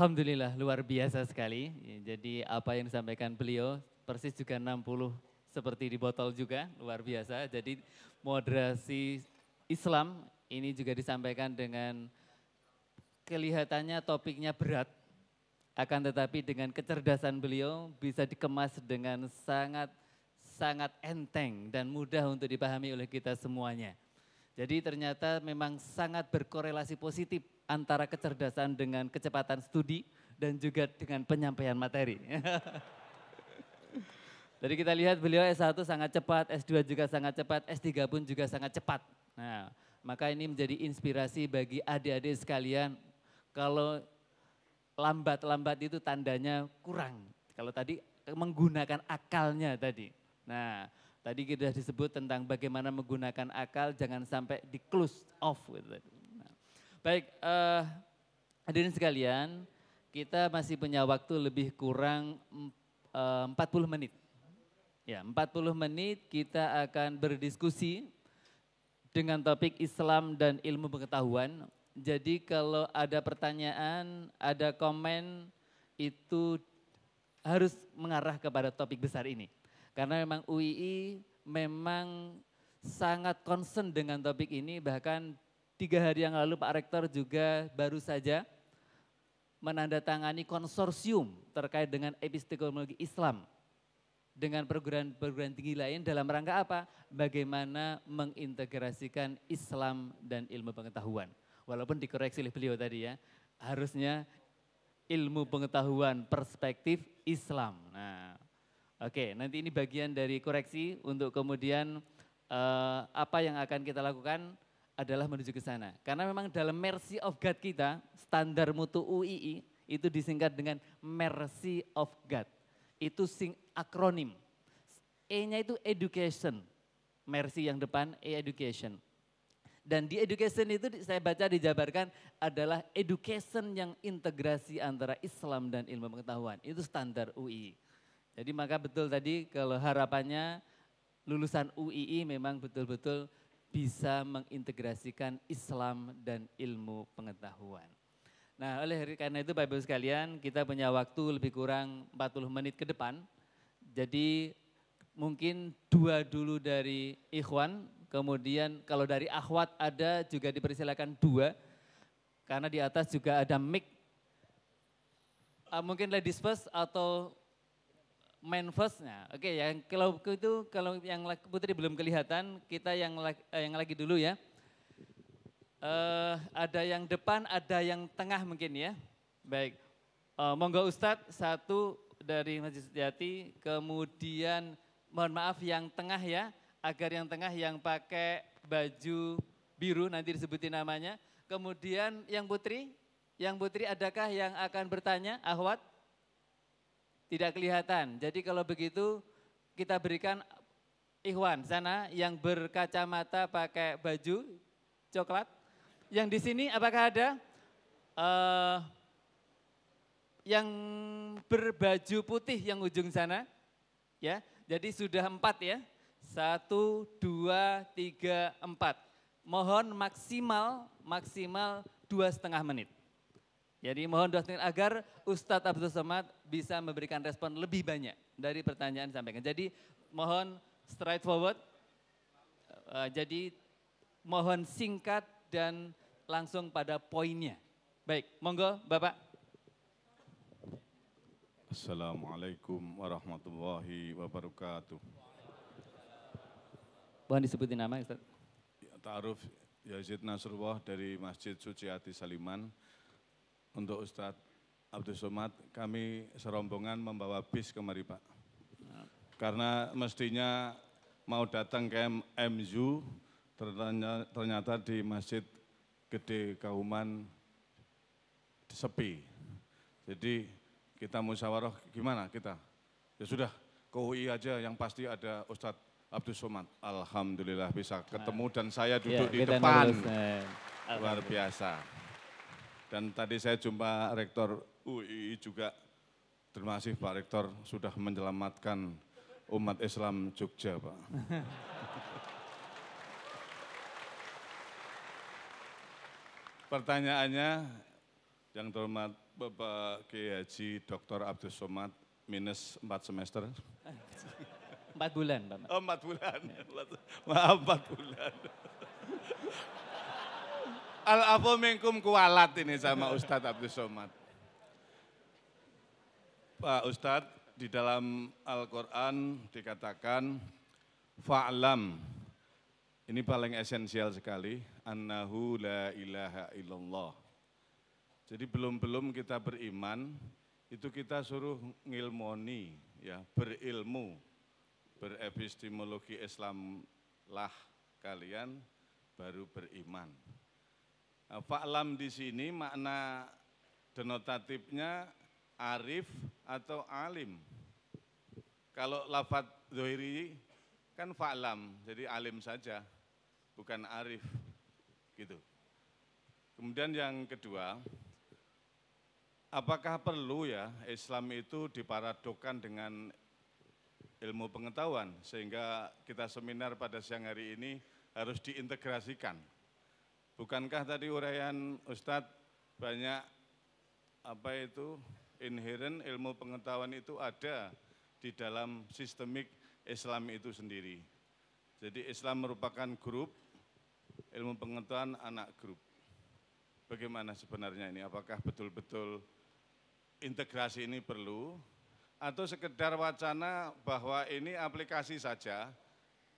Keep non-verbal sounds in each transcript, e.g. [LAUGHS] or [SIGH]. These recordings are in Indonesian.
Alhamdulillah luar biasa sekali. Ya, jadi apa yang disampaikan beliau persis juga 60 seperti di botol juga luar biasa. Jadi moderasi Islam ini juga disampaikan dengan kelihatannya topiknya berat akan tetapi dengan kecerdasan beliau bisa dikemas dengan sangat sangat enteng dan mudah untuk dipahami oleh kita semuanya. Jadi ternyata memang sangat berkorelasi positif antara kecerdasan dengan kecepatan studi dan juga dengan penyampaian materi. [LAUGHS] Jadi kita lihat beliau S1 sangat cepat, S2 juga sangat cepat, S3 pun juga sangat cepat. Nah, maka ini menjadi inspirasi bagi adik-adik sekalian kalau lambat-lambat itu tandanya kurang. Kalau tadi menggunakan akalnya tadi. Nah, tadi kita disebut tentang bagaimana menggunakan akal jangan sampai di close off gitu. Baik, uh, hadirin sekalian, kita masih punya waktu lebih kurang eh, uh, 40 menit. Ya, 40 menit kita akan berdiskusi dengan topik Islam dan ilmu pengetahuan. Jadi kalau ada pertanyaan, ada komen itu harus mengarah kepada topik besar ini. Karena memang UII memang sangat concern dengan topik ini bahkan tiga hari yang lalu Pak Rektor juga baru saja menandatangani konsorsium terkait dengan epistemologi Islam dengan perguruan-perguruan tinggi lain dalam rangka apa? Bagaimana mengintegrasikan Islam dan ilmu pengetahuan. Walaupun dikoreksi oleh beliau tadi ya, harusnya ilmu pengetahuan perspektif Islam. Nah, oke, okay, nanti ini bagian dari koreksi untuk kemudian uh, apa yang akan kita lakukan adalah menuju ke sana. Karena memang dalam mercy of God kita, standar mutu UII itu disingkat dengan mercy of God. Itu sing akronim. E-nya itu education. Mercy yang depan E education. Dan di education itu saya baca dijabarkan adalah education yang integrasi antara Islam dan ilmu pengetahuan. Itu standar UI. Jadi maka betul tadi kalau harapannya lulusan UII memang betul-betul bisa mengintegrasikan Islam dan ilmu pengetahuan. Nah, oleh karena itu Bapak Ibu sekalian, kita punya waktu lebih kurang 40 menit ke depan. Jadi mungkin dua dulu dari Ikhwan, kemudian kalau dari ahwat ada juga dipersilakan dua, karena di atas juga ada mic. Ah, mungkin ladies first atau main firstnya. Oke, okay, yang kalau itu kalau yang putri belum kelihatan, kita yang eh, yang lagi dulu ya. Uh, ada yang depan, ada yang tengah mungkin ya. Baik. Uh, monggo Ustadz, satu dari Masjid Sejati, kemudian mohon maaf yang tengah ya, agar yang tengah yang pakai baju biru nanti disebutin namanya. Kemudian yang putri, yang putri adakah yang akan bertanya? Ahwat? Tidak kelihatan. Jadi kalau begitu kita berikan Ikhwan sana yang berkacamata pakai baju coklat. Yang di sini apakah ada uh, yang berbaju putih yang ujung sana? Ya, jadi sudah empat ya. Satu, dua, tiga, empat. Mohon maksimal maksimal dua setengah menit. Jadi mohon doakan agar Ustadz Abdul Somad bisa memberikan respon lebih banyak dari pertanyaan yang disampaikan. Jadi mohon forward, uh, eh, jadi mohon singkat dan langsung pada poinnya. Baik, monggo Bapak. Assalamualaikum warahmatullahi wabarakatuh. Mohon disebutin nama Ustaz. Ya, Ta'aruf Yazid Nasrullah dari Masjid Suci Hati Saliman untuk Ustadz Abdul Somad, kami serombongan membawa bis kemari Pak. Karena mestinya mau datang ke MZU, ternyata, di Masjid Gede Kauman sepi. Jadi kita musyawarah gimana kita? Ya sudah, ke UI aja yang pasti ada Ustadz Abdul Somad. Alhamdulillah bisa ketemu nah. dan saya duduk ya, di depan. Eh. Luar biasa. Dan tadi saya jumpa Rektor UI juga. Terima kasih Pak Rektor sudah menyelamatkan umat Islam Jogja Pak. [LAUGHS] Pertanyaannya yang terhormat Bapak Kiai Dr. Abdul Somad minus 4 semester. Empat bulan, Pak. Oh, 4 bulan. [LAUGHS] Maaf, 4 bulan. Al afu minkum kualat ini sama Ustadz Abdul Somad. Pak Ustadz, di dalam Al-Quran dikatakan fa'lam. Ini paling esensial sekali. Annahu la ilaha illallah. Jadi belum-belum kita beriman, itu kita suruh ngilmoni, ya berilmu, berepistemologi Islam lah kalian baru beriman. Fa'lam di sini makna denotatifnya arif atau alim. Kalau lafat zohiri kan fa'lam, jadi alim saja, bukan arif. Gitu. Kemudian yang kedua, apakah perlu ya Islam itu diparadokan dengan ilmu pengetahuan sehingga kita seminar pada siang hari ini harus diintegrasikan Bukankah tadi uraian Ustadz banyak apa itu inherent ilmu pengetahuan itu ada di dalam sistemik Islam itu sendiri. Jadi Islam merupakan grup, ilmu pengetahuan anak grup. Bagaimana sebenarnya ini? Apakah betul-betul integrasi ini perlu atau sekedar wacana bahwa ini aplikasi saja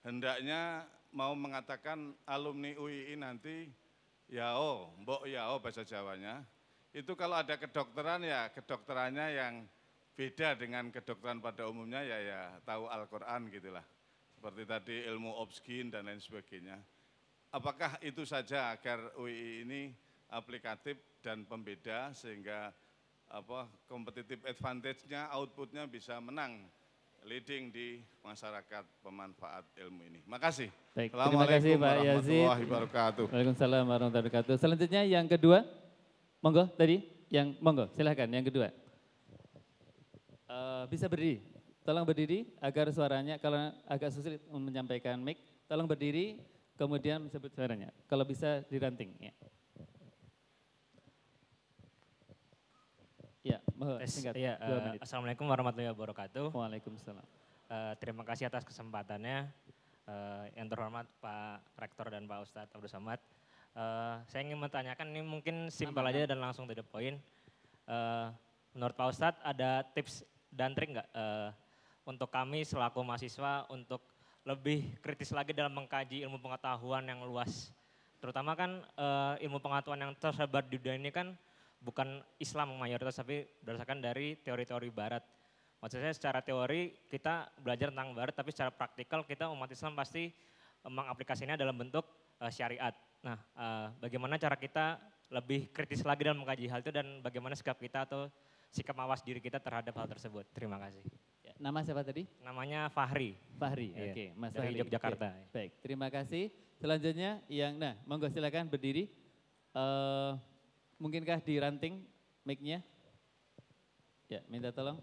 hendaknya mau mengatakan alumni UII nanti Yao, oh, Mbok Yao oh, bahasa Jawanya. Itu kalau ada kedokteran ya kedokterannya yang beda dengan kedokteran pada umumnya ya ya tahu Al-Qur'an gitulah. Seperti tadi ilmu obskin dan lain sebagainya. Apakah itu saja agar UI ini aplikatif dan pembeda sehingga apa kompetitif advantage-nya outputnya bisa menang leading di masyarakat pemanfaat ilmu ini. Makasih. Baik. Terima kasih Pak Yazid. wabarakatuh. Waalaikumsalam warahmatullahi wabarakatuh. Selanjutnya yang kedua, monggo tadi, yang monggo silahkan yang kedua. Uh, bisa berdiri, tolong berdiri agar suaranya kalau agak susah menyampaikan mic, tolong berdiri kemudian sebut suaranya. Kalau bisa diranting ya. singkat. Iya, uh, menit. Assalamualaikum warahmatullahi wabarakatuh. Waalaikumsalam. Uh, terima kasih atas kesempatannya. Uh, yang terhormat Pak Rektor dan Pak Ustadz Abdul Samad. Uh, saya ingin menanyakan ini mungkin simpel aja dan langsung to the point. Uh, menurut Pak Ustadz ada tips dan trik nggak uh, untuk kami selaku mahasiswa untuk lebih kritis lagi dalam mengkaji ilmu pengetahuan yang luas? Terutama kan uh, ilmu pengetahuan yang tersebar di dunia ini kan bukan Islam mayoritas tapi berdasarkan dari teori-teori barat. Maksud saya secara teori kita belajar tentang barat tapi secara praktikal kita umat Islam pasti eh, mengaplikasinya dalam bentuk uh, syariat. Nah, uh, bagaimana cara kita lebih kritis lagi dalam mengkaji hal itu dan bagaimana sikap kita atau sikap mawas diri kita terhadap hal tersebut. Terima kasih. Ya. Nama siapa tadi? Namanya Fahri. Fahri, iya. oke. Okay. Mas Dari Fahri. Yogyakarta. Okay. Baik, terima kasih. Selanjutnya yang, nah monggo silakan berdiri. Uh, mungkinkah ranting mic-nya? Ya, minta tolong.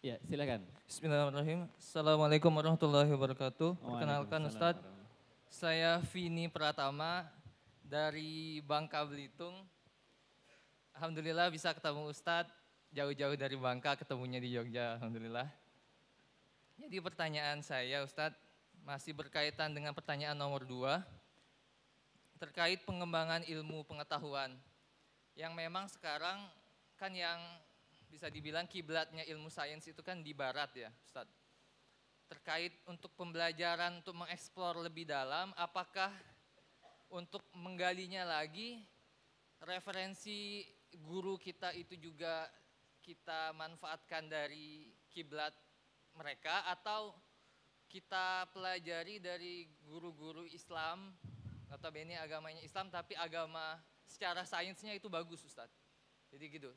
Ya, silakan. Bismillahirrahmanirrahim. Assalamualaikum warahmatullahi wabarakatuh. Perkenalkan Ustadz, saya Vini Pratama dari Bangka Belitung. Alhamdulillah bisa ketemu Ustadz jauh-jauh dari Bangka ketemunya di Jogja. Alhamdulillah. Jadi pertanyaan saya Ustadz masih berkaitan dengan pertanyaan nomor dua terkait pengembangan ilmu pengetahuan yang memang sekarang kan yang bisa dibilang kiblatnya ilmu sains itu kan di barat ya Ustadz. Terkait untuk pembelajaran untuk mengeksplor lebih dalam apakah untuk menggalinya lagi referensi guru kita itu juga kita manfaatkan dari kiblat mereka atau kita pelajari dari guru-guru Islam atau ini agamanya Islam tapi agama secara sainsnya itu bagus Ustadz. Jadi gitu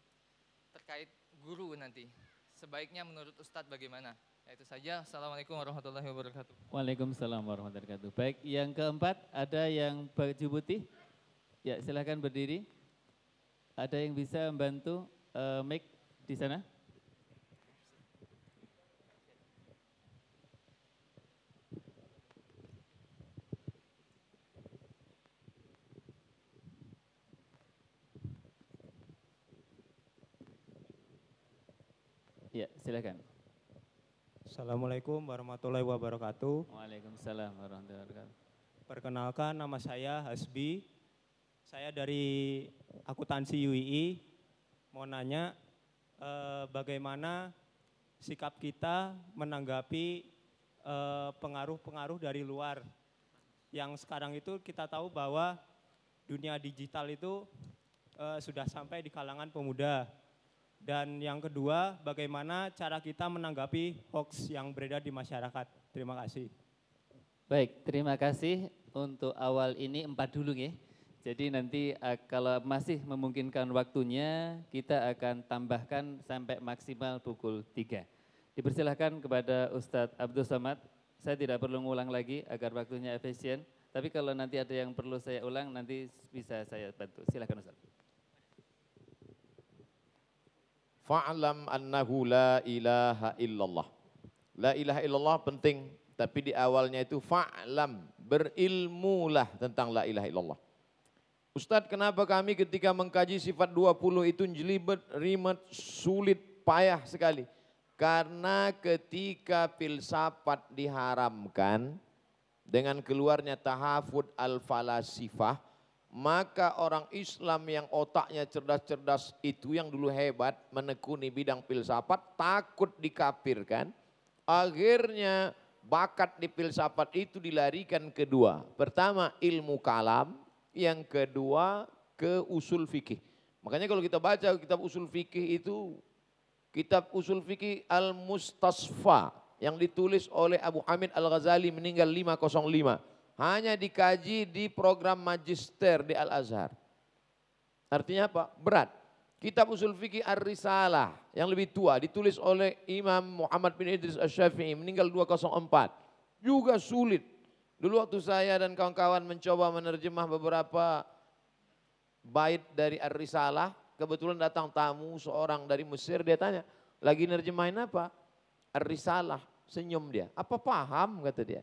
terkait guru nanti sebaiknya menurut Ustadz bagaimana? Ya, itu saja. Assalamualaikum warahmatullahi wabarakatuh. Waalaikumsalam warahmatullahi wabarakatuh. Baik, yang keempat ada yang baju putih. Ya silahkan berdiri. Ada yang bisa membantu uh, eh, make di sana? silakan. Assalamualaikum warahmatullahi wabarakatuh. Waalaikumsalam warahmatullahi wabarakatuh. Perkenalkan nama saya Hasbi. Saya dari akuntansi UII. Mau nanya eh, bagaimana sikap kita menanggapi eh, pengaruh-pengaruh dari luar. Yang sekarang itu kita tahu bahwa dunia digital itu eh, sudah sampai di kalangan pemuda dan yang kedua, bagaimana cara kita menanggapi hoax yang beredar di masyarakat. Terima kasih. Baik, terima kasih untuk awal ini empat dulu ya. Jadi nanti eh, kalau masih memungkinkan waktunya, kita akan tambahkan sampai maksimal pukul tiga. Dipersilahkan kepada Ustadz Abdul Samad. Saya tidak perlu ngulang lagi agar waktunya efisien. Tapi kalau nanti ada yang perlu saya ulang, nanti bisa saya bantu. Silahkan Ustadz. Fa'alam annahu la ilaha illallah. La ilaha illallah penting, tapi di awalnya itu fa'lam, berilmulah tentang la ilaha illallah. Ustadz kenapa kami ketika mengkaji sifat 20 itu jelibet, rimet, sulit, payah sekali. Karena ketika filsafat diharamkan dengan keluarnya tahafud al-falasifah, maka orang Islam yang otaknya cerdas-cerdas itu yang dulu hebat menekuni bidang filsafat takut dikapirkan. Akhirnya bakat di filsafat itu dilarikan kedua. Pertama ilmu kalam, yang kedua ke usul fikih. Makanya kalau kita baca kitab usul fikih itu kitab usul fikih Al-Mustasfa yang ditulis oleh Abu Hamid Al-Ghazali meninggal 505 hanya dikaji di program magister di Al-Azhar. Artinya apa? Berat. Kitab usul fikih Ar-Risalah yang lebih tua ditulis oleh Imam Muhammad bin Idris Asy-Syafi'i meninggal 2004 Juga sulit. Dulu waktu saya dan kawan-kawan mencoba menerjemah beberapa bait dari Ar-Risalah, kebetulan datang tamu seorang dari Mesir, dia tanya, lagi nerjemahin apa? Ar-Risalah, senyum dia. Apa paham kata dia?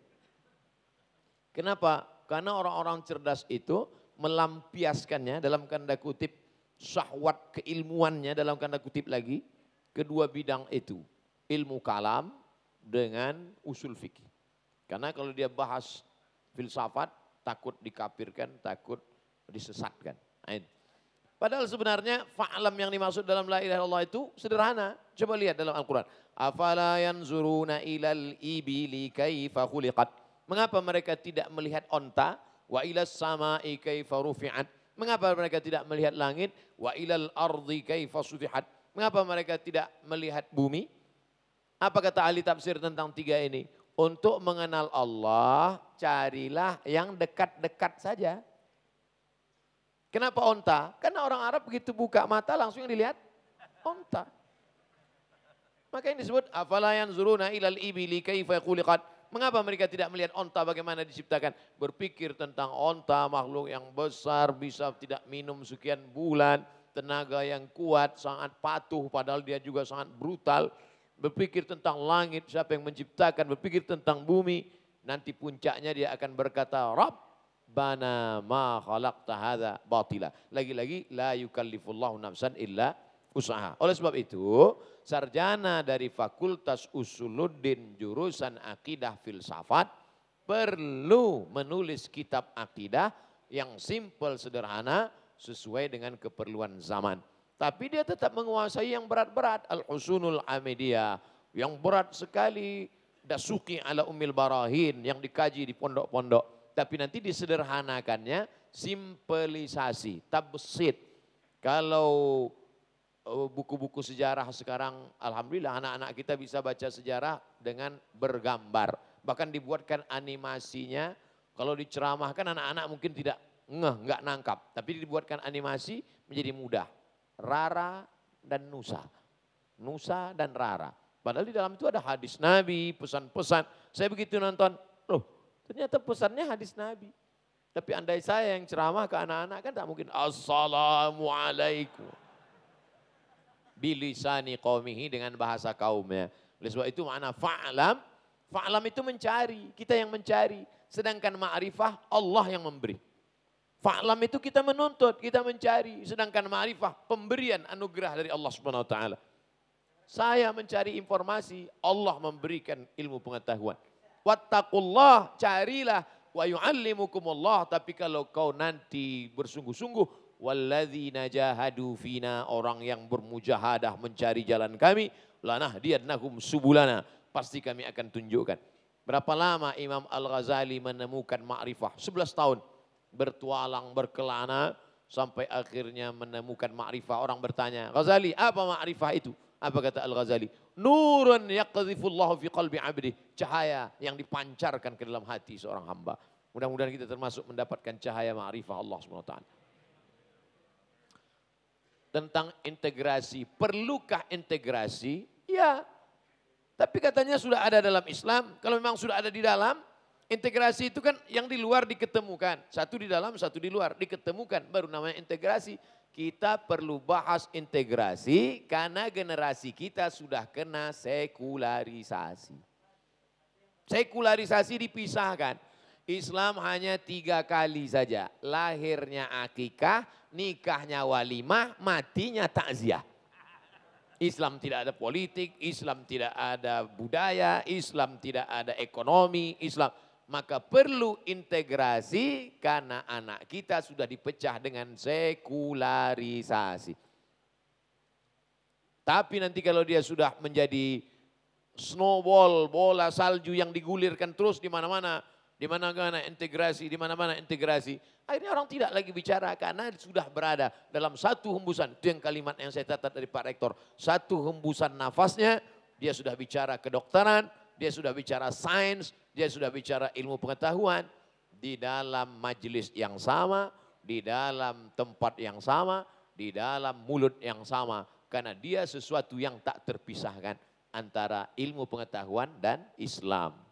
Kenapa? Karena orang-orang cerdas itu melampiaskannya dalam kanda kutip syahwat keilmuannya dalam kanda kutip lagi kedua bidang itu ilmu kalam dengan usul fikih. Karena kalau dia bahas filsafat takut dikapirkan, takut disesatkan. Padahal sebenarnya fa'lam yang dimaksud dalam la ilaha illallah itu sederhana. Coba lihat dalam Al-Qur'an. Afala yanzuruna ilal ibili kaifa khuliqat. Mengapa mereka tidak melihat onta? Wa ilas sama rufi'at. Mengapa mereka tidak melihat langit? Wa ilal ardi sufihat. Mengapa mereka tidak melihat bumi? Apa kata ahli tafsir tentang tiga ini? Untuk mengenal Allah, carilah yang dekat-dekat saja. Kenapa onta? Karena orang Arab begitu buka mata langsung yang dilihat onta. Maka ini disebut afalayan zuruna ilal ibili kaifa khuliqat. Mengapa mereka tidak melihat onta bagaimana diciptakan? Berpikir tentang onta makhluk yang besar bisa tidak minum sekian bulan. Tenaga yang kuat sangat patuh padahal dia juga sangat brutal. Berpikir tentang langit siapa yang menciptakan. Berpikir tentang bumi. Nanti puncaknya dia akan berkata bana ma khalaqta hadha batila. Lagi-lagi la yukallifullahu nafsan illa usaha. Oleh sebab itu, sarjana dari Fakultas Usuluddin jurusan akidah filsafat perlu menulis kitab akidah yang simpel sederhana sesuai dengan keperluan zaman. Tapi dia tetap menguasai yang berat-berat al-usunul amidiyah yang berat sekali dasuki ala umil barahin yang dikaji di pondok-pondok. Tapi nanti disederhanakannya simpelisasi, tabesit. Kalau Oh, buku-buku sejarah sekarang alhamdulillah anak-anak kita bisa baca sejarah dengan bergambar. Bahkan dibuatkan animasinya. Kalau diceramahkan anak-anak mungkin tidak ngeh, nggak nangkap. Tapi dibuatkan animasi menjadi mudah. Rara dan Nusa. Nusa dan Rara. Padahal di dalam itu ada hadis Nabi, pesan-pesan. Saya begitu nonton, loh ternyata pesannya hadis Nabi. Tapi andai saya yang ceramah ke anak-anak kan tak mungkin. Assalamualaikum bilisani qaumihi dengan bahasa kaumnya. Oleh sebab itu makna fa'lam, fa'lam itu mencari, kita yang mencari. Sedangkan ma'rifah Allah yang memberi. Fa'lam itu kita menuntut, kita mencari. Sedangkan ma'rifah pemberian anugerah dari Allah Subhanahu wa taala. Saya mencari informasi, Allah memberikan ilmu pengetahuan. Wattaqullah, carilah wa yu'allimukumullah. Tapi kalau kau nanti bersungguh-sungguh, walladzina jahadu fina orang yang bermujahadah mencari jalan kami lanah diadnahum subulana pasti kami akan tunjukkan berapa lama Imam Al-Ghazali menemukan ma'rifah 11 tahun bertualang berkelana sampai akhirnya menemukan ma'rifah orang bertanya Ghazali apa ma'rifah itu apa kata Al-Ghazali nurun yaqdhifullahu fi qalbi abdi cahaya yang dipancarkan ke dalam hati seorang hamba mudah-mudahan kita termasuk mendapatkan cahaya ma'rifah Allah Subhanahu wa taala tentang integrasi. Perlukah integrasi? Ya. Tapi katanya sudah ada dalam Islam. Kalau memang sudah ada di dalam, integrasi itu kan yang di luar diketemukan. Satu di dalam, satu di luar. Diketemukan, baru namanya integrasi. Kita perlu bahas integrasi karena generasi kita sudah kena sekularisasi. Sekularisasi dipisahkan Islam hanya tiga kali saja. Lahirnya akikah, nikahnya walimah, matinya takziah. Islam tidak ada politik, Islam tidak ada budaya, Islam tidak ada ekonomi, Islam. Maka perlu integrasi karena anak kita sudah dipecah dengan sekularisasi. Tapi nanti kalau dia sudah menjadi snowball, bola salju yang digulirkan terus di mana-mana, di mana-mana integrasi, di mana-mana integrasi. Akhirnya orang tidak lagi bicara karena sudah berada dalam satu hembusan. Itu yang kalimat yang saya catat dari Pak Rektor. Satu hembusan nafasnya, dia sudah bicara kedokteran, dia sudah bicara sains, dia sudah bicara ilmu pengetahuan. Di dalam majelis yang sama, di dalam tempat yang sama, di dalam mulut yang sama. Karena dia sesuatu yang tak terpisahkan antara ilmu pengetahuan dan Islam.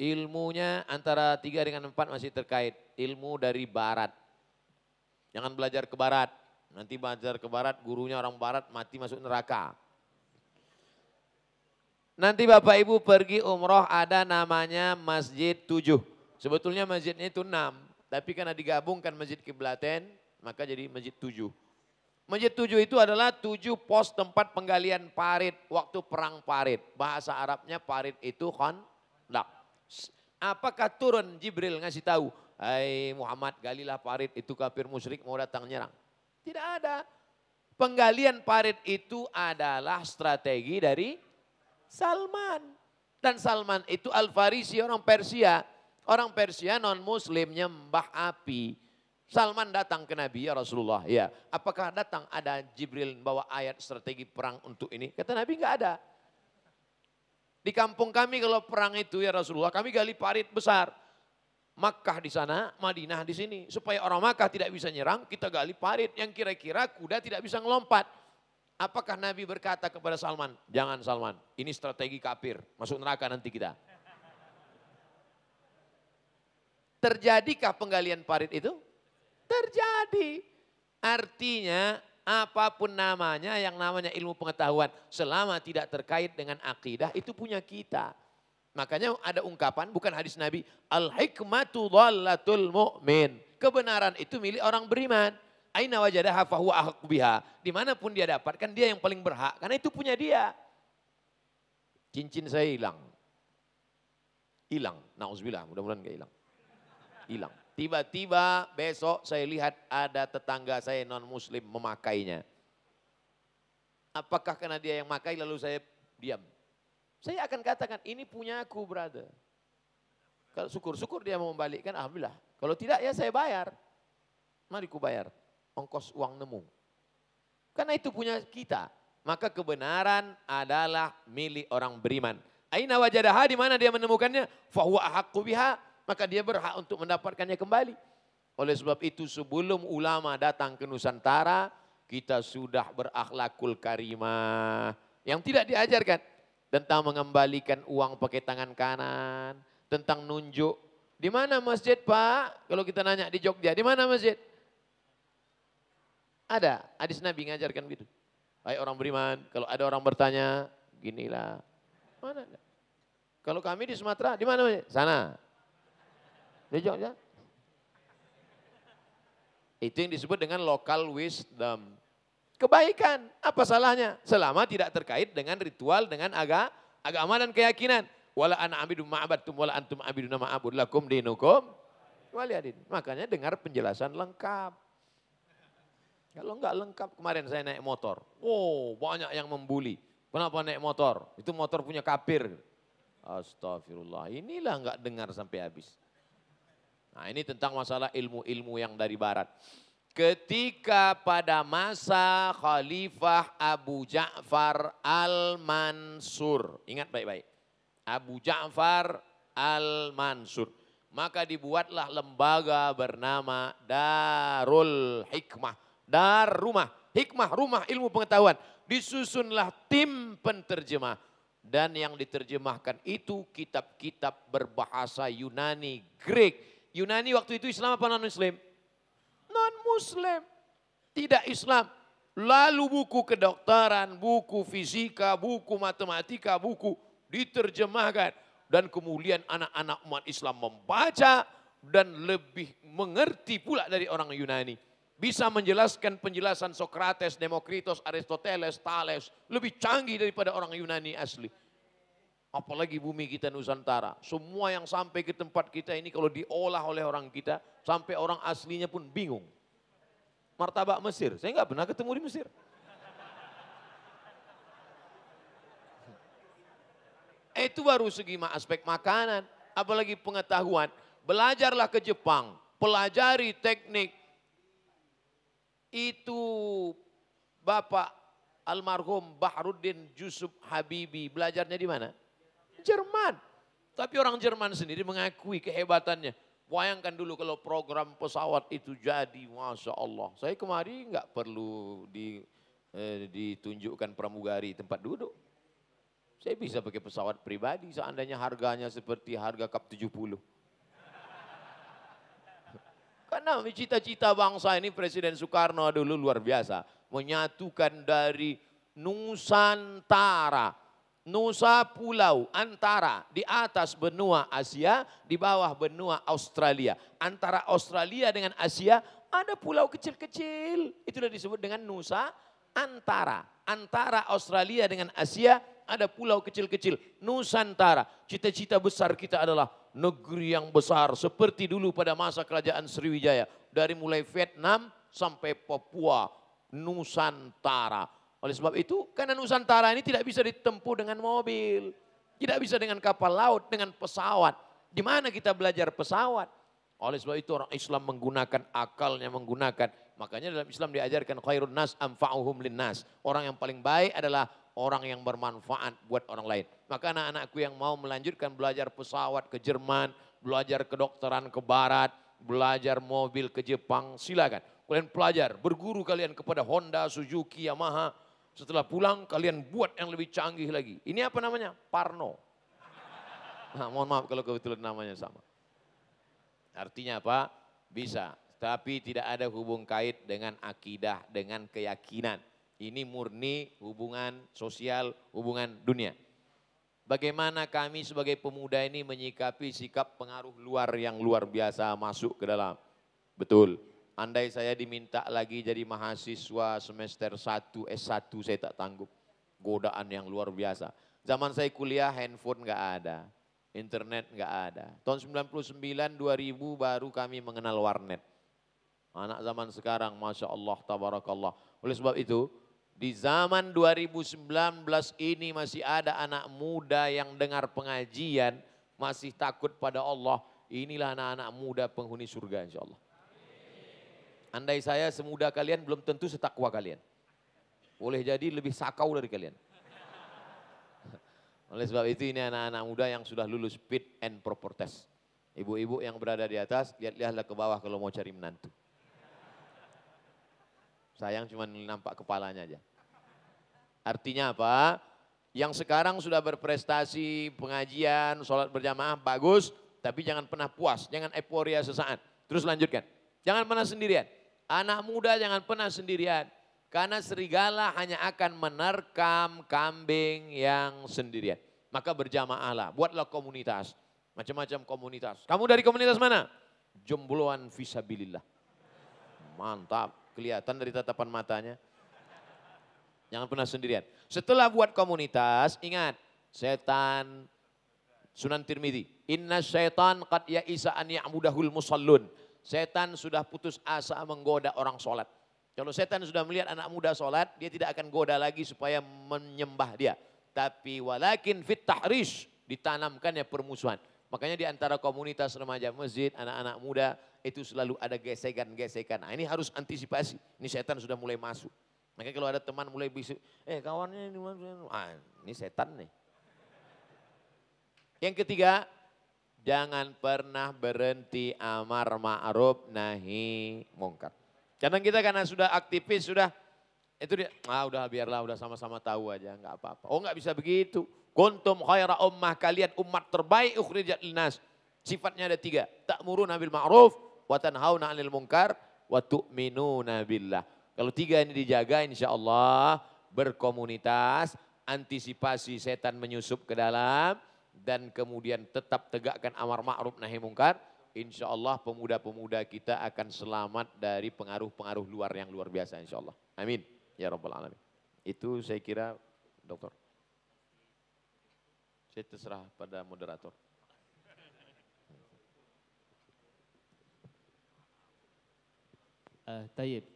Ilmunya antara tiga dengan empat masih terkait. Ilmu dari barat. Jangan belajar ke barat. Nanti belajar ke barat, gurunya orang barat mati masuk neraka. Nanti Bapak Ibu pergi umroh ada namanya Masjid Tujuh. Sebetulnya masjidnya itu enam. Tapi karena digabungkan Masjid Kiblaten, maka jadi Masjid Tujuh. Masjid Tujuh itu adalah tujuh pos tempat penggalian parit waktu perang parit. Bahasa Arabnya parit itu khandak. Apakah turun Jibril ngasih tahu, "Hai Muhammad, galilah parit itu kafir musyrik mau datang nyerang." Tidak ada. Penggalian parit itu adalah strategi dari Salman. Dan Salman itu Al-Farisi orang Persia. Orang Persia non muslim nyembah api. Salman datang ke Nabi ya Rasulullah. Ya, apakah datang ada Jibril bawa ayat strategi perang untuk ini? Kata Nabi enggak ada. Di kampung kami kalau perang itu ya Rasulullah, kami gali parit besar. Makkah di sana, Madinah di sini. Supaya orang Makkah tidak bisa nyerang, kita gali parit yang kira-kira kuda tidak bisa ngelompat. Apakah Nabi berkata kepada Salman, jangan Salman, ini strategi kafir, masuk neraka nanti kita. Terjadikah penggalian parit itu? Terjadi. Artinya apapun namanya yang namanya ilmu pengetahuan selama tidak terkait dengan akidah itu punya kita. Makanya ada ungkapan bukan hadis Nabi, al hikmatu dhallatul mu'min. Kebenaran itu milik orang beriman. Aina wajadaha fahuwa ahq biha. Dimanapun dia dapatkan dia yang paling berhak karena itu punya dia. Cincin saya hilang. Hilang. Nauzubillah, mudah-mudahan enggak hilang. Hilang. Tiba-tiba besok saya lihat ada tetangga saya non-muslim memakainya. Apakah karena dia yang makai lalu saya diam? Saya akan katakan ini punya aku brother. Kalau syukur-syukur dia mau membalikkan Alhamdulillah. Kalau tidak ya saya bayar. Mari ku bayar. Ongkos uang nemu. Karena itu punya kita. Maka kebenaran adalah milik orang beriman. Aina wajadaha di mana dia menemukannya? Fahuwa ahakku biha maka dia berhak untuk mendapatkannya kembali. Oleh sebab itu sebelum ulama datang ke Nusantara, kita sudah berakhlakul karimah yang tidak diajarkan tentang mengembalikan uang pakai tangan kanan, tentang nunjuk. Di mana masjid, Pak? Kalau kita nanya di Jogja, di mana masjid? Ada, hadis Nabi ngajarkan gitu. Baik orang beriman, kalau ada orang bertanya, ginilah. Mana? Kalau kami di Sumatera, di mana? Sana. Di Jogja. Ya. Itu yang disebut dengan local wisdom. Kebaikan, apa salahnya? Selama tidak terkait dengan ritual, dengan aga, agama dan keyakinan. Wala ana abidu ma'abattum wala antum abiduna ma'abud lakum dinukum. Waliadin. Makanya dengar penjelasan lengkap. Kalau enggak lengkap, kemarin saya naik motor. Oh, banyak yang membuli. Kenapa naik motor? Itu motor punya kapir. Astagfirullah, inilah enggak dengar sampai habis. Nah ini tentang masalah ilmu-ilmu yang dari barat. Ketika pada masa Khalifah Abu Ja'far Al-Mansur. Ingat baik-baik. Abu Ja'far Al-Mansur. Maka dibuatlah lembaga bernama Darul Hikmah. Dar rumah, hikmah rumah ilmu pengetahuan. Disusunlah tim penterjemah. Dan yang diterjemahkan itu kitab-kitab berbahasa Yunani, Greek, Yunani waktu itu Islam apa non-Muslim? Non-Muslim. Tidak Islam. Lalu buku kedokteran, buku fisika, buku matematika, buku diterjemahkan. Dan kemudian anak-anak umat Islam membaca dan lebih mengerti pula dari orang Yunani. Bisa menjelaskan penjelasan Sokrates, Demokritos, Aristoteles, Thales lebih canggih daripada orang Yunani asli. Apalagi bumi kita Nusantara. Semua yang sampai ke tempat kita ini kalau diolah oleh orang kita, sampai orang aslinya pun bingung. Martabak Mesir, saya nggak pernah ketemu di Mesir. Itu baru segi aspek makanan, apalagi pengetahuan. Belajarlah ke Jepang, pelajari teknik. Itu Bapak almarhum Bahruddin Yusuf Habibi, belajarnya di mana? Jerman. Tapi orang Jerman sendiri mengakui kehebatannya. Bayangkan dulu kalau program pesawat itu jadi, Masya Allah. Saya kemari nggak perlu di, eh, ditunjukkan pramugari tempat duduk. Saya bisa pakai pesawat pribadi seandainya harganya seperti harga kap 70. Karena cita-cita bangsa ini Presiden Soekarno dulu luar biasa. Menyatukan dari Nusantara. Nusa Pulau antara di atas benua Asia, di bawah benua Australia. Antara Australia dengan Asia ada pulau kecil-kecil. Itulah disebut dengan Nusa Antara. Antara Australia dengan Asia ada pulau kecil-kecil. Nusantara. Cita-cita besar kita adalah negeri yang besar seperti dulu pada masa kerajaan Sriwijaya. Dari mulai Vietnam sampai Papua. Nusantara oleh sebab itu, karena Nusantara ini tidak bisa ditempuh dengan mobil, tidak bisa dengan kapal laut, dengan pesawat. Di mana kita belajar pesawat? Oleh sebab itu orang Islam menggunakan akalnya, menggunakan. Makanya dalam Islam diajarkan khairun nas amfa'uhum linnas. Orang yang paling baik adalah orang yang bermanfaat buat orang lain. Maka anak-anakku yang mau melanjutkan belajar pesawat ke Jerman, belajar kedokteran ke Barat, belajar mobil ke Jepang, silakan. Kalian pelajar, berguru kalian kepada Honda, Suzuki, Yamaha, setelah pulang kalian buat yang lebih canggih lagi. Ini apa namanya? Parno. Nah, mohon maaf kalau kebetulan namanya sama. Artinya apa? Bisa. Tapi tidak ada hubung kait dengan akidah, dengan keyakinan. Ini murni hubungan sosial, hubungan dunia. Bagaimana kami sebagai pemuda ini menyikapi sikap pengaruh luar yang luar biasa masuk ke dalam. Betul Andai saya diminta lagi jadi mahasiswa semester 1 S1 saya tak tanggup. Godaan yang luar biasa. Zaman saya kuliah handphone nggak ada. Internet nggak ada. Tahun 99 2000 baru kami mengenal warnet. Anak zaman sekarang Masya Allah tabarakallah. Oleh sebab itu di zaman 2019 ini masih ada anak muda yang dengar pengajian masih takut pada Allah. Inilah anak-anak muda penghuni surga insya Allah. Andai saya semuda kalian belum tentu setakwa kalian. Boleh jadi lebih sakau dari kalian. [LAUGHS] Oleh sebab itu ini anak-anak muda yang sudah lulus fit and proper test. Ibu-ibu yang berada di atas, lihat-lihatlah ke bawah kalau mau cari menantu. Sayang cuma nampak kepalanya aja. Artinya apa? Yang sekarang sudah berprestasi, pengajian, sholat berjamaah, bagus. Tapi jangan pernah puas, jangan euforia sesaat. Terus lanjutkan. Jangan pernah sendirian. Anak muda jangan pernah sendirian. Karena serigala hanya akan menerkam kambing yang sendirian. Maka berjamaahlah, buatlah komunitas. Macam-macam komunitas. Kamu dari komunitas mana? Jombloan visabilillah. Mantap, kelihatan dari tatapan matanya. Jangan pernah sendirian. Setelah buat komunitas, ingat, setan Sunan Tirmidhi. Inna syaitan qad ya'isa an ya'mudahul musallun. Setan sudah putus asa menggoda orang sholat. Kalau setan sudah melihat anak muda sholat, dia tidak akan goda lagi supaya menyembah dia. Tapi walakin fit tahrish, ditanamkannya permusuhan. Makanya di antara komunitas remaja masjid, anak-anak muda, itu selalu ada gesekan-gesekan. Nah, ini harus antisipasi. Ini setan sudah mulai masuk. Makanya kalau ada teman mulai bisu, eh kawannya ini, ah, ini setan nih. Yang ketiga, Jangan pernah berhenti amar ma'ruf nahi mungkar. Kadang kita karena sudah aktivis, sudah itu dia, ah udah biarlah udah sama-sama tahu aja nggak apa-apa. Oh nggak bisa begitu. Kuntum khaira ummah kalian umat terbaik ukhrijat linnas. Sifatnya ada tiga. Tak muru nabil ma'ruf wa tanhauna 'anil munkar wa tu'minuna billah. Kalau tiga ini dijaga insya Allah berkomunitas, antisipasi setan menyusup ke dalam, dan kemudian tetap tegakkan amar ma'ruf nahi mungkar, insya Allah pemuda-pemuda kita akan selamat dari pengaruh-pengaruh luar yang luar biasa insya Allah. Amin. Ya Rabbal Alamin. Itu saya kira dokter. Saya terserah pada moderator. Uh, Tayyip,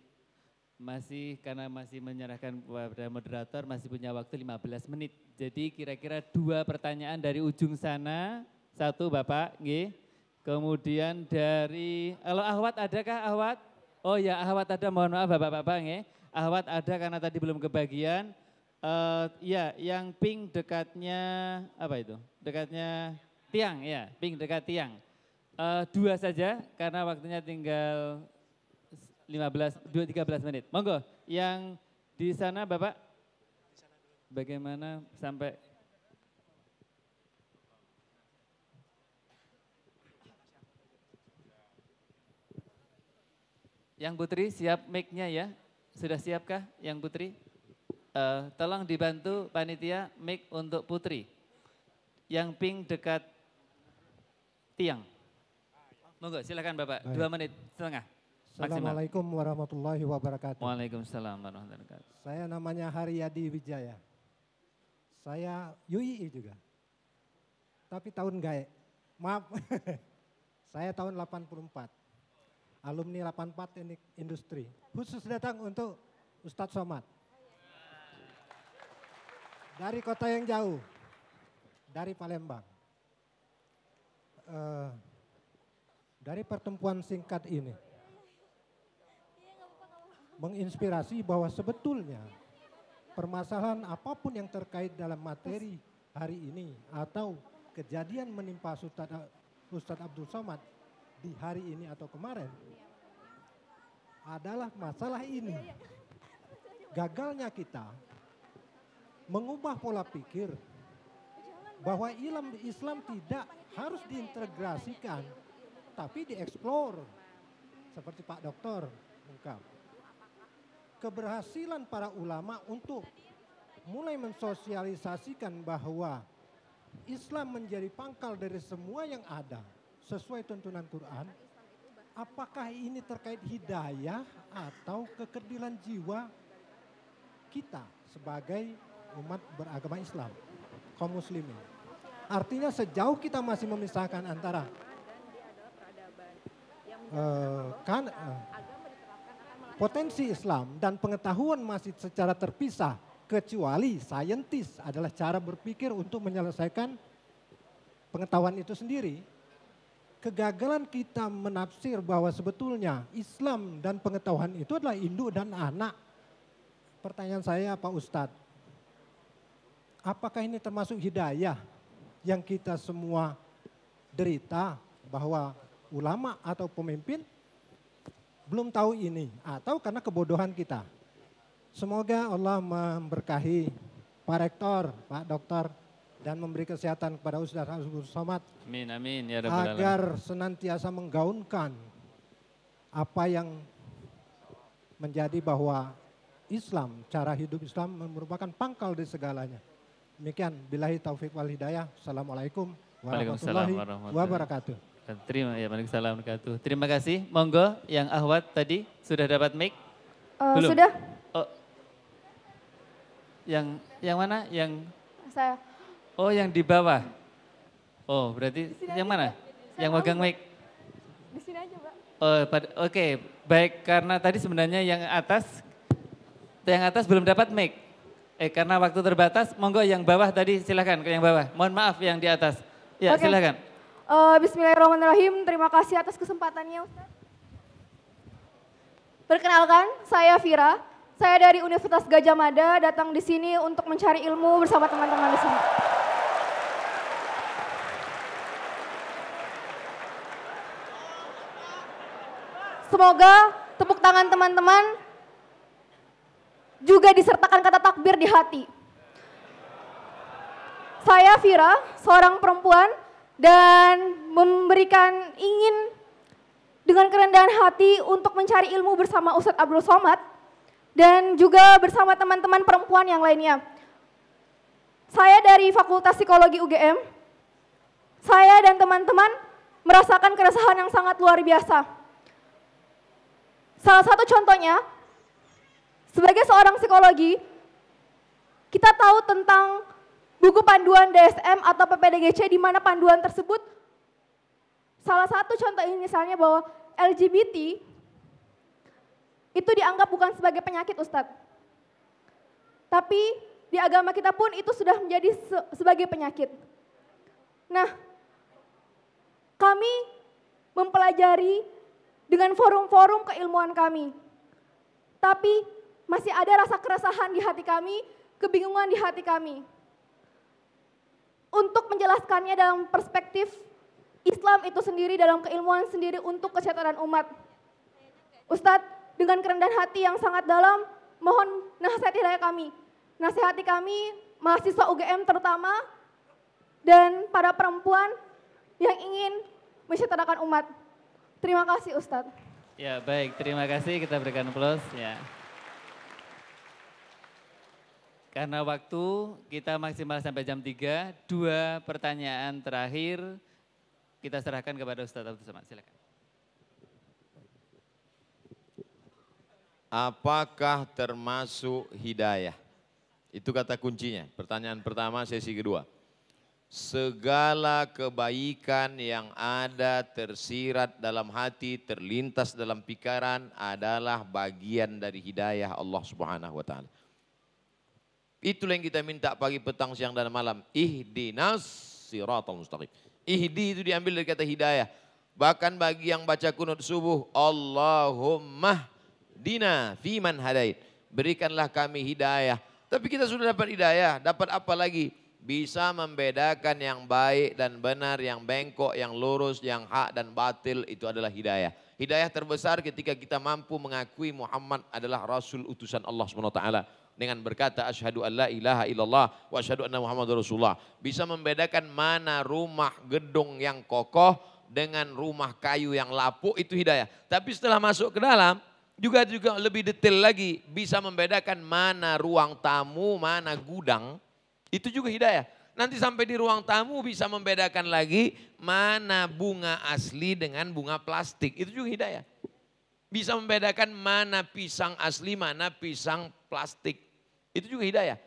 masih karena masih menyerahkan kepada moderator masih punya waktu 15 menit. Jadi kira-kira dua pertanyaan dari ujung sana. Satu Bapak, nggih. Kemudian dari kalau Ahwat adakah Ahwat? Oh ya Ahwat ada mohon maaf Bapak-bapak nggih. Ahwat ada karena tadi belum kebagian. Uh, ya, yang pink dekatnya apa itu? Dekatnya tiang ya, pink dekat tiang. Uh, dua saja karena waktunya tinggal 15 2 13 menit. Monggo yang di sana Bapak bagaimana sampai Yang Putri siap mic-nya ya? Sudah siapkah Yang Putri? Uh, tolong dibantu panitia mic untuk Putri. Yang pink dekat tiang. Monggo silakan Bapak, Baik. dua menit setengah. Assalamualaikum warahmatullahi wabarakatuh. Waalaikumsalam warahmatullahi wabarakatuh. Saya namanya Haryadi Wijaya. Saya UII juga. Tapi tahun gae. Maaf. [LAUGHS] saya tahun 84. Alumni 84 ini industri. Khusus datang untuk Ustadz Somad. Dari kota yang jauh. Dari Palembang. Uh, dari pertemuan singkat ini menginspirasi bahwa sebetulnya permasalahan apapun yang terkait dalam materi hari ini atau kejadian menimpa Ustadz, Abdul Somad di hari ini atau kemarin adalah masalah ini. Iya, iya. Gagalnya kita mengubah pola pikir bahwa Islam tidak harus diintegrasikan tapi dieksplor seperti Pak Dokter ungkap keberhasilan para ulama untuk mulai mensosialisasikan bahwa Islam menjadi pangkal dari semua yang ada sesuai tuntunan Quran. Apakah ini terkait hidayah atau kekerdilan jiwa kita sebagai umat beragama Islam, kaum muslimin? Artinya sejauh kita masih memisahkan antara uh, kan uh, potensi Islam dan pengetahuan masih secara terpisah kecuali saintis adalah cara berpikir untuk menyelesaikan pengetahuan itu sendiri. Kegagalan kita menafsir bahwa sebetulnya Islam dan pengetahuan itu adalah induk dan anak. Pertanyaan saya Pak Ustadz, apakah ini termasuk hidayah yang kita semua derita bahwa ulama atau pemimpin belum tahu ini atau karena kebodohan kita. Semoga Allah memberkahi Pak Rektor, Pak Dokter, dan memberi kesehatan kepada Ustaz Hasbul Somad. Amin, amin. Ya agar senantiasa menggaunkan apa yang menjadi bahwa Islam, cara hidup Islam merupakan pangkal di segalanya. Demikian, bilahi taufik wal hidayah. Assalamualaikum warahmatullahi wabarakatuh. Terima ya, Waalaikumsalam wabarakatuh. Terima kasih. Monggo yang Ahwat tadi sudah dapat mic? Uh, Belum. Sudah. Oh. Yang yang mana? Yang saya. Oh, yang di bawah. Oh, berarti yang aja, mana? Yang megang mic. Di sini aja, Pak. Oh, oke. Okay. Baik, karena tadi sebenarnya yang atas yang atas belum dapat mic. Eh, karena waktu terbatas, monggo yang bawah tadi silakan ke yang bawah. Mohon maaf yang di atas. Ya, okay. silakan. Uh, Bismillahirrahmanirrahim, terima kasih atas kesempatannya Ustaz. Perkenalkan, saya Vira. Saya dari Universitas Gajah Mada, datang di sini untuk mencari ilmu bersama teman-teman di sini. Semoga tepuk tangan teman-teman juga disertakan kata takbir di hati. Saya Vira, seorang perempuan dan memberikan ingin dengan kerendahan hati untuk mencari ilmu bersama Ustadz Abdul Somad dan juga bersama teman-teman perempuan yang lainnya. Saya dari Fakultas Psikologi UGM, saya dan teman-teman merasakan keresahan yang sangat luar biasa. Salah satu contohnya, sebagai seorang psikologi, kita tahu tentang buku panduan DSM atau PPDGC di mana panduan tersebut salah satu contoh ini misalnya bahwa LGBT itu dianggap bukan sebagai penyakit Ustadz. Tapi di agama kita pun itu sudah menjadi se sebagai penyakit. Nah, kami mempelajari dengan forum-forum keilmuan kami. Tapi masih ada rasa keresahan di hati kami, kebingungan di hati kami untuk menjelaskannya dalam perspektif Islam itu sendiri, dalam keilmuan sendiri untuk kesejahteraan umat. Ustadz, dengan kerendahan hati yang sangat dalam, mohon nasihati hidayah kami. Nasihati kami, mahasiswa UGM terutama, dan para perempuan yang ingin menyejahterakan umat. Terima kasih Ustadz. Ya baik, terima kasih. Kita berikan plus Ya. Karena waktu kita maksimal sampai jam 3, dua pertanyaan terakhir kita serahkan kepada Ustaz Abdul Samad. Silakan. Apakah termasuk hidayah? Itu kata kuncinya. Pertanyaan pertama sesi kedua. Segala kebaikan yang ada tersirat dalam hati, terlintas dalam pikiran adalah bagian dari hidayah Allah Subhanahu wa taala. Itulah yang kita minta pagi, petang, siang, dan malam. Ihdinas siratal mustaqim. Ihdi itu diambil dari kata hidayah. Bahkan bagi yang baca kunut subuh, Allahumma dina fiman hadait. Berikanlah kami hidayah. Tapi kita sudah dapat hidayah, dapat apa lagi? Bisa membedakan yang baik dan benar, yang bengkok, yang lurus, yang hak dan batil, itu adalah hidayah. Hidayah terbesar ketika kita mampu mengakui Muhammad adalah Rasul utusan Allah SWT dengan berkata asyhadu alla ilaha illallah wa asyhadu anna muhammadar rasulullah. Bisa membedakan mana rumah gedung yang kokoh dengan rumah kayu yang lapuk itu hidayah. Tapi setelah masuk ke dalam juga juga lebih detail lagi bisa membedakan mana ruang tamu, mana gudang. Itu juga hidayah. Nanti sampai di ruang tamu bisa membedakan lagi mana bunga asli dengan bunga plastik. Itu juga hidayah. Bisa membedakan mana pisang asli, mana pisang plastik. Itu juga hidayah.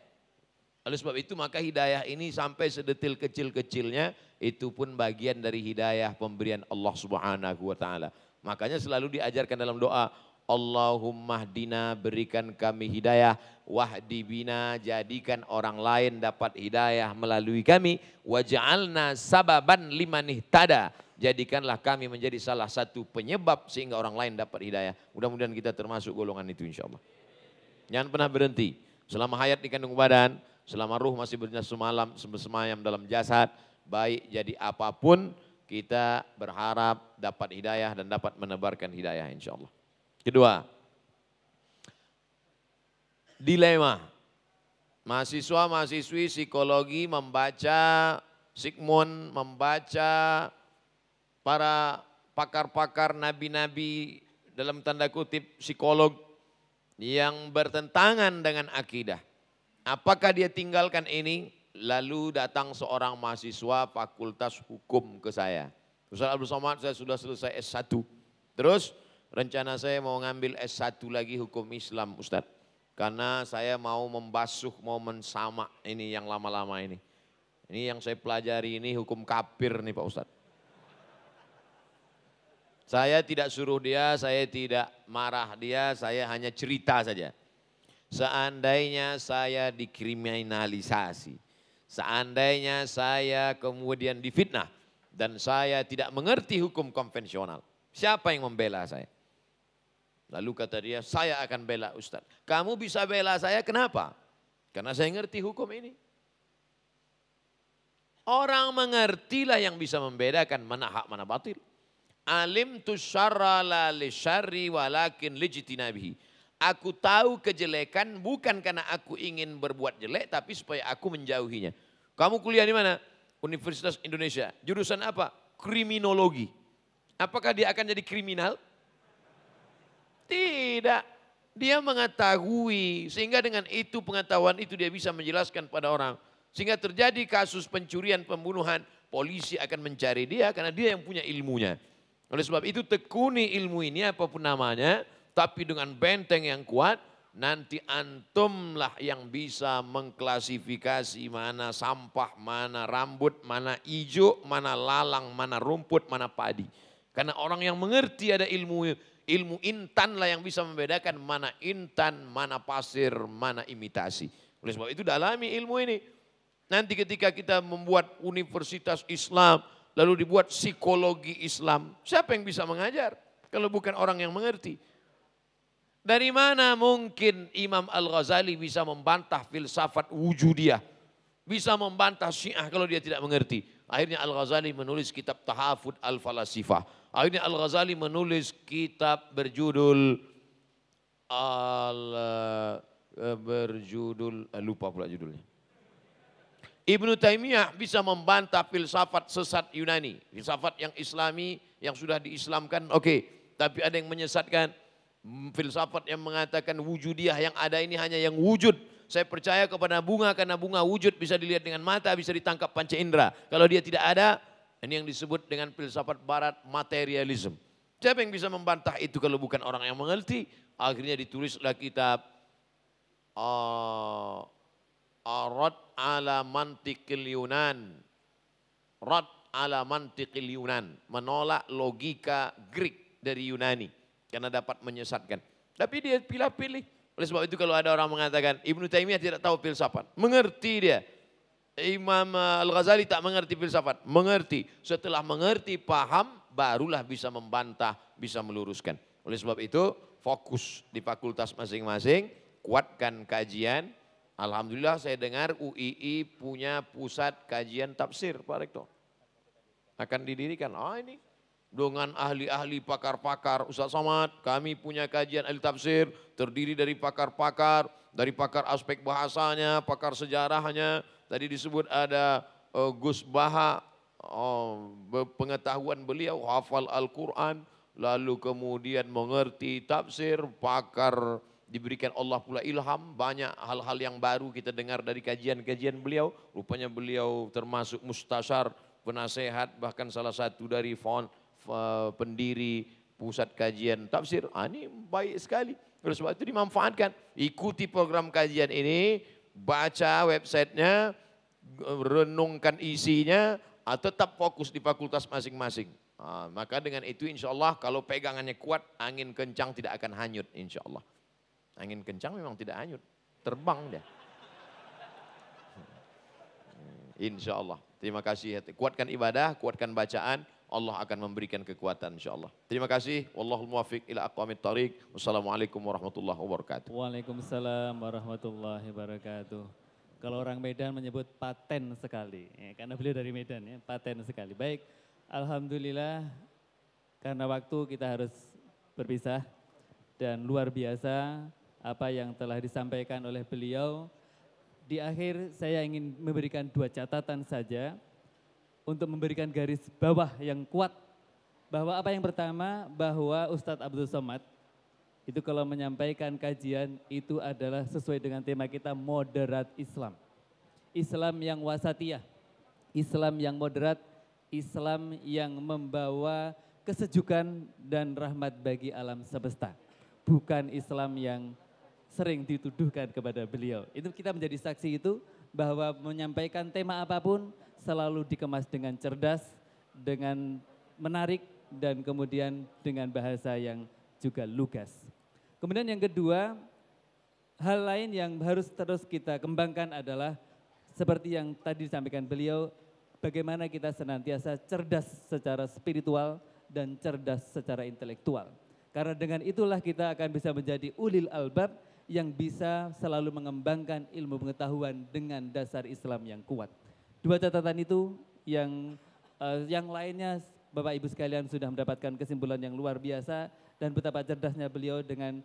Oleh sebab itu maka hidayah ini sampai sedetil kecil-kecilnya itu pun bagian dari hidayah pemberian Allah Subhanahu wa taala. Makanya selalu diajarkan dalam doa, Allahumma dina berikan kami hidayah, wahdi bina jadikan orang lain dapat hidayah melalui kami, waj'alna sababan liman ihtada. Jadikanlah kami menjadi salah satu penyebab sehingga orang lain dapat hidayah. Mudah-mudahan kita termasuk golongan itu insya Allah. Jangan pernah berhenti. Selama hayat di kandung badan, selama ruh masih bernyata semalam, semayam dalam jasad, baik jadi apapun kita berharap dapat hidayah dan dapat menebarkan hidayah insya Allah. Kedua, dilema. Mahasiswa-mahasiswi psikologi membaca Sigmund, membaca para pakar-pakar nabi-nabi dalam tanda kutip psikolog yang bertentangan dengan akidah. Apakah dia tinggalkan ini? Lalu datang seorang mahasiswa fakultas hukum ke saya. Ustaz Abdul Somad, saya sudah selesai S1. Terus rencana saya mau ngambil S1 lagi hukum Islam Ustaz. Karena saya mau membasuh momen sama ini yang lama-lama ini. Ini yang saya pelajari ini hukum kapir nih Pak Ustaz. Saya tidak suruh dia, saya tidak marah dia, saya hanya cerita saja. Seandainya saya dikriminalisasi, seandainya saya kemudian difitnah dan saya tidak mengerti hukum konvensional, siapa yang membela saya? Lalu kata dia, saya akan bela Ustaz. Kamu bisa bela saya kenapa? Karena saya ngerti hukum ini. Orang mengertilah yang bisa membedakan mana hak mana batil. Alim tu syara la li syarri walakin lijtinabihi. Aku tahu kejelekan bukan karena aku ingin berbuat jelek tapi supaya aku menjauhinya. Kamu kuliah di mana? Universitas Indonesia. Jurusan apa? Kriminologi. Apakah dia akan jadi kriminal? Tidak. Dia mengetahui sehingga dengan itu pengetahuan itu dia bisa menjelaskan pada orang. Sehingga terjadi kasus pencurian, pembunuhan, polisi akan mencari dia karena dia yang punya ilmunya. Oleh sebab itu tekuni ilmu ini apapun namanya, tapi dengan benteng yang kuat, nanti antumlah yang bisa mengklasifikasi mana sampah, mana rambut, mana ijo, mana lalang, mana rumput, mana padi. Karena orang yang mengerti ada ilmu ilmu intan lah yang bisa membedakan mana intan, mana pasir, mana imitasi. Oleh sebab itu dalami ilmu ini. Nanti ketika kita membuat universitas Islam, Lalu dibuat psikologi Islam. Siapa yang bisa mengajar? Kalau bukan orang yang mengerti. Dari mana mungkin Imam Al-Ghazali bisa membantah filsafat wujudiyah? Bisa membantah syiah kalau dia tidak mengerti. Akhirnya Al-Ghazali menulis kitab Tahafud Al-Falasifah. Akhirnya Al-Ghazali menulis kitab berjudul Al eh, berjudul eh, lupa pula judulnya. Ibnu Taimiyah bisa membantah filsafat sesat Yunani, filsafat yang Islami yang sudah diislamkan, oke. Okay. Tapi ada yang menyesatkan mm, filsafat yang mengatakan wujudiah yang ada ini hanya yang wujud. Saya percaya kepada bunga karena bunga wujud bisa dilihat dengan mata, bisa ditangkap panca indera. Kalau dia tidak ada, ini yang disebut dengan filsafat barat materialisme. Siapa yang bisa membantah itu kalau bukan orang yang mengerti? Akhirnya ditulislah kitab uh, arad ala mantikil Yunan. Rad ala mantikil Yunan. Menolak logika Greek dari Yunani. Karena dapat menyesatkan. Tapi dia pilih-pilih. Oleh sebab itu kalau ada orang mengatakan Ibnu Taimiyah tidak tahu filsafat. Mengerti dia. Imam eh, Al-Ghazali tak mengerti filsafat. Mengerti. Setelah mengerti, paham, barulah bisa membantah, bisa meluruskan. Oleh sebab itu, fokus di fakultas masing-masing, kuatkan kajian, Alhamdulillah saya dengar UII punya pusat kajian tafsir Pak Rektor. Akan didirikan. Ah ini dengan ahli-ahli pakar-pakar. Ustaz Samad, kami punya kajian ahli tafsir terdiri dari pakar-pakar, dari pakar aspek bahasanya, pakar sejarahnya. Tadi disebut ada uh, Gus Baha, oh, pengetahuan beliau hafal Al-Quran, lalu kemudian mengerti tafsir, pakar diberikan Allah pula ilham, banyak hal-hal yang baru kita dengar dari kajian-kajian beliau. Rupanya beliau termasuk mustasar, penasehat, bahkan salah satu dari fond pendiri pusat kajian tafsir. Ah, ini baik sekali. Oleh sebab itu dimanfaatkan. Ikuti program kajian ini, baca websitenya, renungkan isinya, atau ah, tetap fokus di fakultas masing-masing. Ah, maka dengan itu insya Allah kalau pegangannya kuat, angin kencang tidak akan hanyut insya Allah. Angin kencang memang tidak hanyut, terbang dia. Insya Allah. Terima kasih. Kuatkan ibadah, kuatkan bacaan. Allah akan memberikan kekuatan insya Allah. Terima kasih. Wallahul muwafiq ila aqwamit tariq. Wassalamualaikum warahmatullahi wabarakatuh. Waalaikumsalam warahmatullahi wabarakatuh. Kalau orang Medan menyebut paten sekali. Ya, karena beliau dari Medan ya, paten sekali. Baik, Alhamdulillah karena waktu kita harus berpisah dan luar biasa apa yang telah disampaikan oleh beliau. Di akhir saya ingin memberikan dua catatan saja untuk memberikan garis bawah yang kuat bahwa apa yang pertama bahwa Ustadz Abdul Somad itu kalau menyampaikan kajian itu adalah sesuai dengan tema kita moderat Islam. Islam yang wasatiyah, Islam yang moderat, Islam yang membawa kesejukan dan rahmat bagi alam semesta. Bukan Islam yang sering dituduhkan kepada beliau. Itu kita menjadi saksi itu bahwa menyampaikan tema apapun selalu dikemas dengan cerdas, dengan menarik dan kemudian dengan bahasa yang juga lugas. Kemudian yang kedua, hal lain yang harus terus kita kembangkan adalah seperti yang tadi disampaikan beliau, bagaimana kita senantiasa cerdas secara spiritual dan cerdas secara intelektual. Karena dengan itulah kita akan bisa menjadi ulil albab yang bisa selalu mengembangkan ilmu pengetahuan dengan dasar Islam yang kuat. Dua catatan itu yang uh, yang lainnya Bapak Ibu sekalian sudah mendapatkan kesimpulan yang luar biasa dan betapa cerdasnya beliau dengan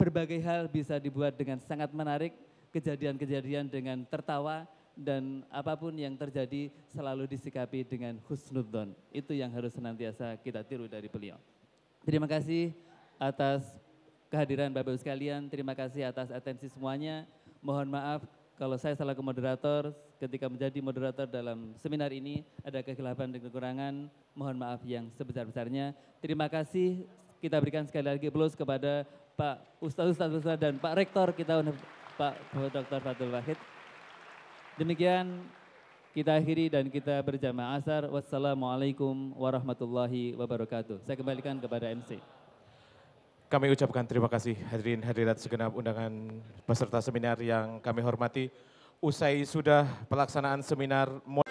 berbagai hal bisa dibuat dengan sangat menarik, kejadian-kejadian dengan tertawa dan apapun yang terjadi selalu disikapi dengan husnudzon. Itu yang harus senantiasa kita tiru dari beliau. Terima kasih atas kehadiran Bapak-Ibu sekalian. Terima kasih atas atensi semuanya. Mohon maaf kalau saya selaku moderator ketika menjadi moderator dalam seminar ini ada kegelapan dan kekurangan. Mohon maaf yang sebesar-besarnya. Terima kasih kita berikan sekali lagi plus kepada Pak Ustadz Ustadz Ustadz dan Pak Rektor kita Pak Dr. Fatul Wahid. Demikian kita akhiri dan kita berjamaah asar. Wassalamualaikum warahmatullahi wabarakatuh. Saya kembalikan kepada MC. Kami ucapkan terima kasih hadirin hadirat segenap undangan peserta seminar yang kami hormati. Usai sudah pelaksanaan seminar